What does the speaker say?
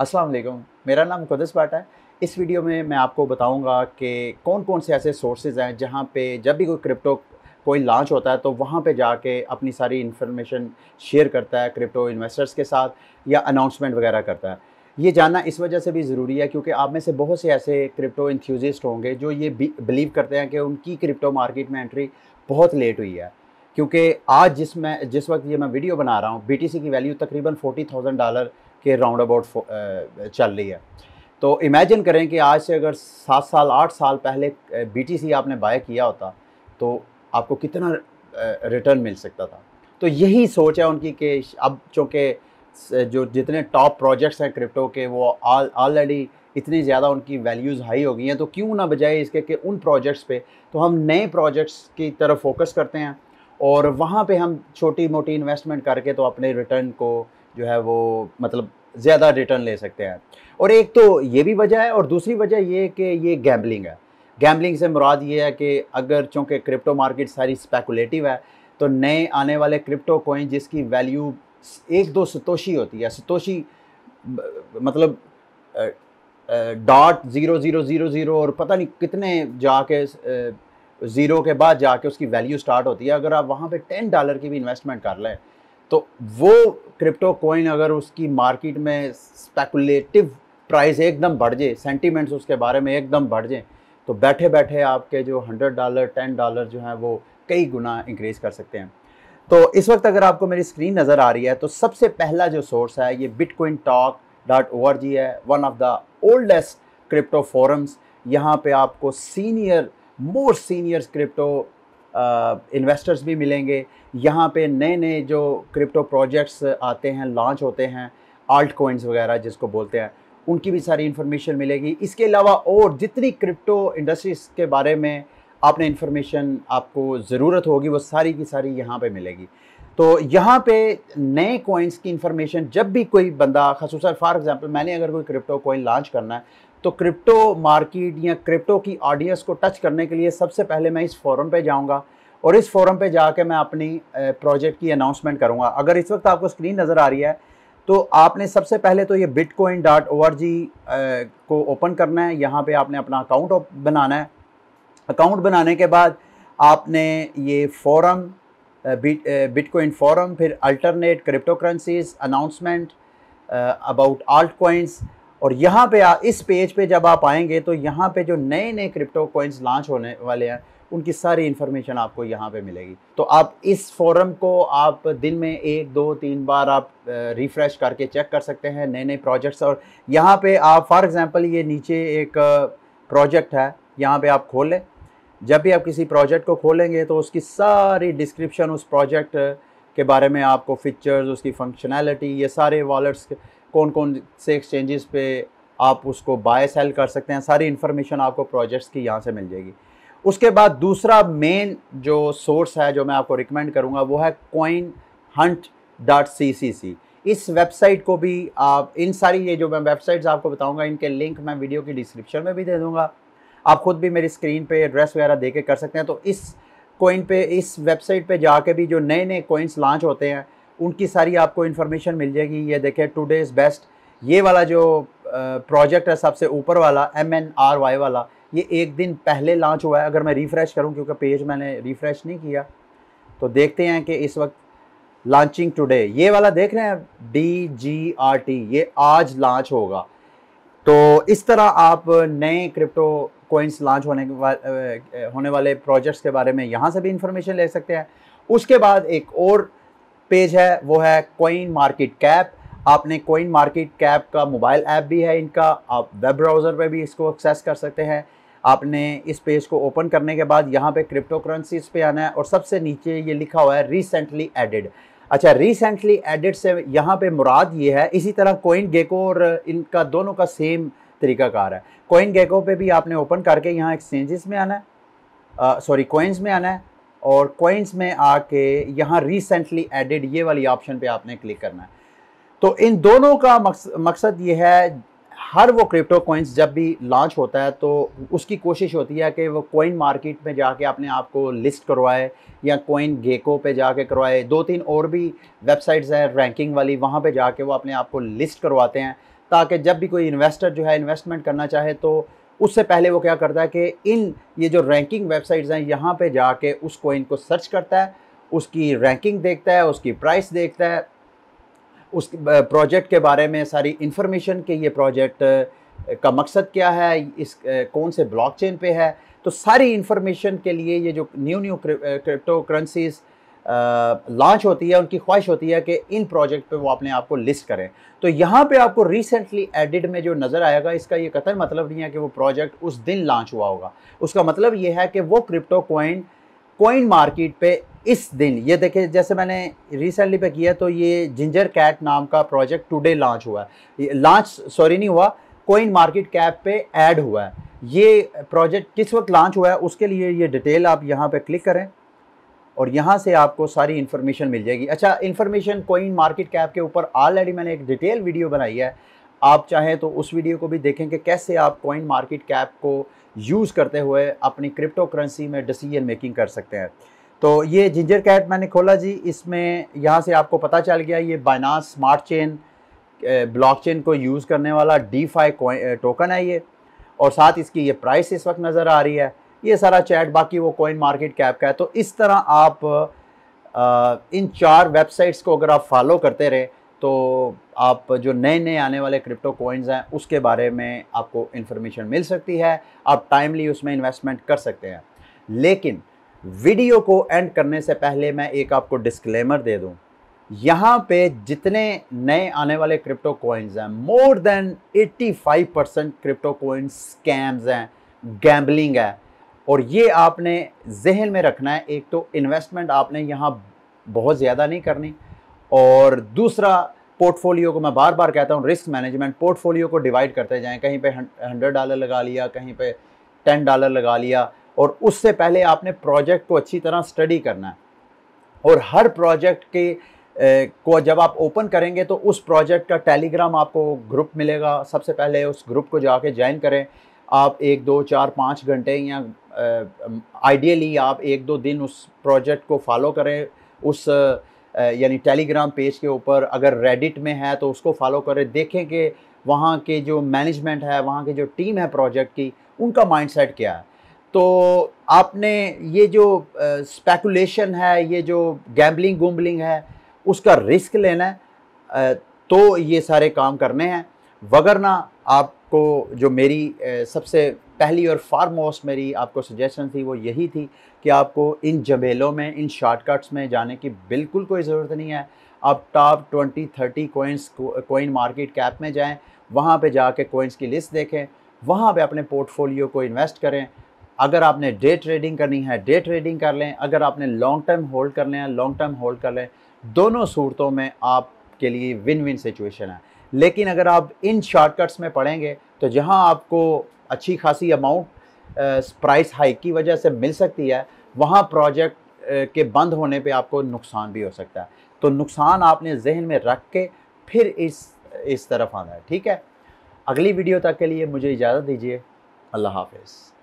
अस्सलाम वालेकुम मेरा नाम कुदस बाटा है इस वीडियो में मैं आपको बताऊंगा कि कौन कौन से ऐसे सोर्सेज हैं जहां पे जब भी कोई क्रिप्टो कोई लॉन्च होता है तो वहां पे जाके अपनी सारी इन्फॉर्मेशन शेयर करता है क्रिप्टो इन्वेस्टर्स के साथ या अनाउंसमेंट वगैरह करता है ये जानना इस वजह से भी ज़रूरी है क्योंकि आप में से बहुत से ऐसे क्रिप्टो इंथ्यूजिस्ट होंगे जो ये बिलीव करते हैं कि उनकी क्रिप्टो मार्केट में एंट्री बहुत लेट हुई है क्योंकि आज जिस मैं जिस वक्त ये मैं वीडियो बना रहा हूँ बी की वैल्यू तकरीबन फोर्टी थाउजेंड डॉलर के राउंड अबाउट uh, चल रही है तो इमेजिन करें कि आज से अगर सात साल आठ साल पहले बीटीसी uh, आपने बाय किया होता तो आपको कितना रिटर्न uh, मिल सकता था तो यही सोच है उनकी कि अब चूँकि जो जितने टॉप प्रोजेक्ट्स हैं क्रिप्टो के वो ऑलरेडी इतनी ज़्यादा उनकी वैल्यूज़ हाई हो गई हैं तो क्यों ना बजाय इसके कि उन प्रोजेक्ट्स पे तो हम नए प्रोजेक्ट्स की तरफ फोकस करते हैं और वहाँ पे हम छोटी मोटी इन्वेस्टमेंट करके तो अपने रिटर्न को जो है वो मतलब ज़्यादा रिटर्न ले सकते हैं और एक तो ये भी वजह है और दूसरी वजह ये कि ये गैम्बलिंग है गैम्बलिंग से मुराद ये है कि अगर चूँकि क्रिप्टो मार्केट सारी स्पेकुलेटिव है तो नए आने वाले क्रिप्टो कोइन जिसकी वैल्यू एक दो सतोशी होती है सतोशी मतलब dot zero zero zero zero और पता नहीं कितने जाके ज़ीरो के बाद जाके उसकी वैल्यू स्टार्ट होती है अगर आप वहाँ पे टेन डॉलर की भी इन्वेस्टमेंट कर लें तो वो क्रिप्टो कॉइन अगर उसकी मार्केट में स्पेकुलेटिव प्राइस एकदम बढ़ जाए सेंटीमेंट्स उसके बारे में एकदम बढ़ जाए तो बैठे बैठे आपके जो हंड्रेड डॉलर टेन डॉलर जो हैं वो कई गुना इंक्रीज कर सकते हैं तो इस वक्त अगर आपको मेरी स्क्रीन नज़र आ रही है तो सबसे पहला जो सोर्स है ये बिटकॉइन टॉक डॉट ओ है one of the oldest crypto forums यहाँ पे आपको senior more senior crypto investors भी मिलेंगे यहाँ पे नए नए जो क्रिप्टो प्रोजेक्ट्स आते हैं लॉन्च होते हैं आल्ट कोइंस वगैरह जिसको बोलते हैं उनकी भी सारी इन्फॉर्मेशन मिलेगी इसके अलावा और जितनी क्रिप्टो इंडस्ट्रीज के बारे में आपने इन्फॉर्मेशन आपको ज़रूरत होगी वो सारी की सारी यहाँ पे मिलेगी तो यहाँ पे नए कोइंस की इन्फॉर्मेशन जब भी कोई बंदा खसूस फॉर एग्जांपल मैंने अगर कोई क्रिप्टो कोइन लॉन्च करना है तो क्रिप्टो मार्केट या क्रिप्टो की ऑडियंस को टच करने के लिए सबसे पहले मैं इस फोरम पे जाऊंगा और इस फोरम पे जाके मैं अपनी प्रोजेक्ट की अनाउंसमेंट करूंगा अगर इस वक्त आपको स्क्रीन नज़र आ रही है तो आपने सबसे पहले तो ये Bitcoin dot O R G को ओपन करना है यहाँ पे आपने अपना अकाउंट बनाना है अकाउंट बनाने के बाद आपने ये फोरम बिटकॉइन फोरम फिर alternate crypto currencies announcement about alt coins और यहाँ पे आ, इस पेज पे जब आप आएंगे तो यहाँ पे जो नए नए क्रिप्टो कोइंस लॉन्च होने वाले हैं उनकी सारी इन्फॉर्मेशन आपको यहाँ पे मिलेगी तो आप इस फोरम को आप दिन में एक दो तीन बार आप रिफ़्रेश करके चेक कर सकते हैं नए नए प्रोजेक्ट्स और यहाँ पे आप फॉर एग्ज़ाम्पल ये नीचे एक प्रोजेक्ट है यहाँ पे आप खोलें जब भी आप किसी प्रोजेक्ट को खोलेंगे तो उसकी सारी डिस्क्रिप्शन उस प्रोजेक्ट के बारे में आपको फीचर्स उसकी फंक्शनैलिटी ये सारे वॉलेट्स कौन कौन से एक्सचेंजेस पे आप उसको बाय सेल कर सकते हैं सारी इन्फॉर्मेशन आपको प्रोजेक्ट्स की यहाँ से मिल जाएगी उसके बाद दूसरा मेन जो सोर्स है जो मैं आपको रिकमेंड करूँगा वो है coin hunt dot C C C इस वेबसाइट को भी आप इन सारी ये जो मैं वेबसाइट्स आपको बताऊँगा इनके लिंक मैं वीडियो की डिस्क्रिप्शन में भी दे दूँगा आप खुद भी मेरी स्क्रीन पर एड्रेस वगैरह दे के कर सकते हैं तो इस कोइन पे इस वेबसाइट पे जाके भी जो नए नए कोइंस लॉन्च होते हैं उनकी सारी आपको इन्फॉर्मेशन मिल जाएगी ये देखें टुडे इज़ बेस्ट ये वाला जो प्रोजेक्ट है सबसे ऊपर वाला एम एन आर वाई वाला ये एक दिन पहले लॉन्च हुआ है अगर मैं रिफ़्रेश करूं क्योंकि पेज मैंने रिफ़्रेश नहीं किया तो देखते हैं कि इस वक्त लॉन्चिंग टुडे ये वाला देख रहे हैं डी जी आर टी ये आज लॉन्च होगा तो इस तरह आप नए क्रिप्टो कोइंस लॉन्च होने वा, होने वाले प्रोजेक्ट्स के बारे में यहाँ से भी इंफॉर्मेशन ले सकते हैं उसके बाद एक और पेज है वो है कोइन मार्केट कैप आपने कोइन मार्केट कैप का मोबाइल ऐप भी है इनका आप वेब ब्राउज़र पे भी इसको एक्सेस कर सकते हैं आपने इस पेज को ओपन करने के बाद यहाँ पे क्रिप्टो करेंसीज पे आना है और सबसे नीचे ये लिखा हुआ है रिसेंटली एडिड अच्छा रिसेंटली एडिड से यहाँ पे मुराद ये है इसी तरह कोइन गेको और इनका दोनों का सेम तरीकाकार है कोइन गेको पे भी आपने ओपन करके यहाँ एक्सचेंजेस में आना है सॉरी कोइंस में आना है और कोइंस में आके यहाँ रिसेंटली एडिड ये वाली ऑप्शन पे आपने क्लिक करना है तो इन दोनों का मकसद ये है हर वो क्रिप्टो कोइंस जब भी लॉन्च होता है तो उसकी कोशिश होती है कि वो कोइन मार्केट में जाके अपने आप को लिस्ट करवाए या कोइन गेको पे जाके करवाए दो तीन और भी वेबसाइट्स हैं रैंकिंग वाली वहाँ पे जाके वो अपने आप को लिस्ट करवाते हैं ताकि जब भी कोई इन्वेस्टर जो है इन्वेस्टमेंट करना चाहे तो उससे पहले वो क्या करता है कि इन ये जो रैंकिंग वेबसाइट्स हैं यहाँ पे जाके उस कोइन को सर्च करता है उसकी रैंकिंग देखता है उसकी प्राइस देखता है उस प्रोजेक्ट के बारे में सारी इन्फॉर्मेशन के ये प्रोजेक्ट का मकसद क्या है इस कौन से ब्लॉकचेन पे है तो सारी इन्फॉर्मेशन के लिए ये जो new new crypto currencies launch होती है उनकी ख्वाहिश होती है कि इन प्रोजेक्ट पे वो अपने आप को लिस्ट करें तो यहाँ पे आपको रिसेंटली एडिड में जो नज़र आएगा इसका ये कतर मतलब नहीं है कि वो प्रोजेक्ट उस दिन लॉन्च हुआ होगा उसका मतलब ये है कि वो क्रिप्टो कोइन कोइन मार्केट पे इस दिन ये देखिए जैसे मैंने रिसेंटली पे किया तो ये जिंजर कैट नाम का प्रोजेक्ट टुडे लॉन्च हुआ है लॉन्च सॉरी नहीं हुआ कोइन मार्केट कैप पे ऐड हुआ है ये प्रोजेक्ट किस वक्त लॉन्च हुआ है उसके लिए ये डिटेल आप यहाँ पे क्लिक करें और यहाँ से आपको सारी इन्फॉर्मेशन मिल जाएगी अच्छा इन्फॉर्मेशन कोइन मार्केट कैप के ऊपर ऑलरेडी मैंने एक डिटेल वीडियो बनाई है आप चाहें तो उस वीडियो को भी देखें कि कैसे आप कोइन मार्केट कैप को यूज़ करते हुए अपनी क्रिप्टो करेंसी में डिसीजन मेकिंग कर सकते हैं तो ये जिंजर कैट मैंने खोला जी इसमें यहाँ से आपको पता चल गया ये बाइनास स्मार्ट चेन ब्लॉकचेन को यूज़ करने वाला डी फाई टोकन है ये और साथ इसकी ये प्राइस इस वक्त नज़र आ रही है ये सारा चैट बाकी वो कॉइन मार्केट कैप का है तो इस तरह आप आ, इन चार वेबसाइट्स को अगर आप फॉलो करते रहे तो आप जो नए नए आने वाले क्रिप्टो कॉइन्स हैं उसके बारे में आपको इन्फॉर्मेशन मिल सकती है आप टाइमली उसमें इन्वेस्टमेंट कर सकते हैं लेकिन वीडियो को एंड करने से पहले मैं एक आपको डिस्क्लेमर दे दूं यहाँ पे जितने नए आने वाले क्रिप्टो कॉइन्स हैं more than 85 percent crypto coins scams हैं गैम्बलिंग है और ये आपने जहन में रखना है एक तो इन्वेस्टमेंट आपने यहाँ बहुत ज़्यादा नहीं करनी और दूसरा पोर्टफोलियो को मैं बार बार कहता हूँ रिस्क मैनेजमेंट पोर्टफोलियो को डिवाइड करते जाएँ कहीं पे हंड्रेड डॉलर लगा लिया कहीं पे टेन डॉलर लगा लिया और उससे पहले आपने प्रोजेक्ट को अच्छी तरह स्टडी करना है और हर प्रोजेक्ट के को जब आप ओपन करेंगे तो उस प्रोजेक्ट का टेलीग्राम आपको ग्रुप मिलेगा सबसे पहले उस ग्रुप को जाके ज्वाइन करें आप एक दो चार पाँच घंटे या आइडियली आप एक दो दिन उस प्रोजेक्ट को फॉलो करें उस यानी टेलीग्राम पेज के ऊपर अगर रेडिट में है तो उसको फॉलो करें देखें कि वहाँ के जो मैनेजमेंट है वहाँ की जो टीम है प्रोजेक्ट की उनका माइंडसेट क्या है तो आपने ये जो स्पेकुलेशन है ये जो गैम्बलिंग गुम्बलिंग है उसका रिस्क लेना है तो ये सारे काम करने हैं वगरना आप को जो मेरी सबसे पहली और फार मोस्ट मेरी आपको सजेशन थी वो यही थी कि आपको इन जबेलों में इन शॉर्टकट्स में जाने की बिल्कुल कोई ज़रूरत नहीं है आप top twenty thirty coins CoinMarketCap में जाएं वहाँ पे जाके कोइंस की लिस्ट देखें वहाँ पे अपने पोर्टफोलियो को इन्वेस्ट करें अगर आपने डे ट्रेडिंग करनी है डे ट्रेडिंग कर लें अगर आपने लॉन्ग टर्म होल्ड कर लें लॉन्ग टर्म होल्ड कर लें दोनों सूरतों में आपके लिए विन विन सिचुएशन है लेकिन अगर आप इन शॉर्टकट्स में पढ़ेंगे तो जहाँ आपको अच्छी खासी अमाउंट प्राइस हाइक की वजह से मिल सकती है वहाँ प्रोजेक्ट के बंद होने पे आपको नुकसान भी हो सकता है तो नुकसान आपने जहन में रख के फिर इस इस तरफ आना है ठीक है अगली वीडियो तक के लिए मुझे इजाज़त दीजिए अल्लाह हाफिज़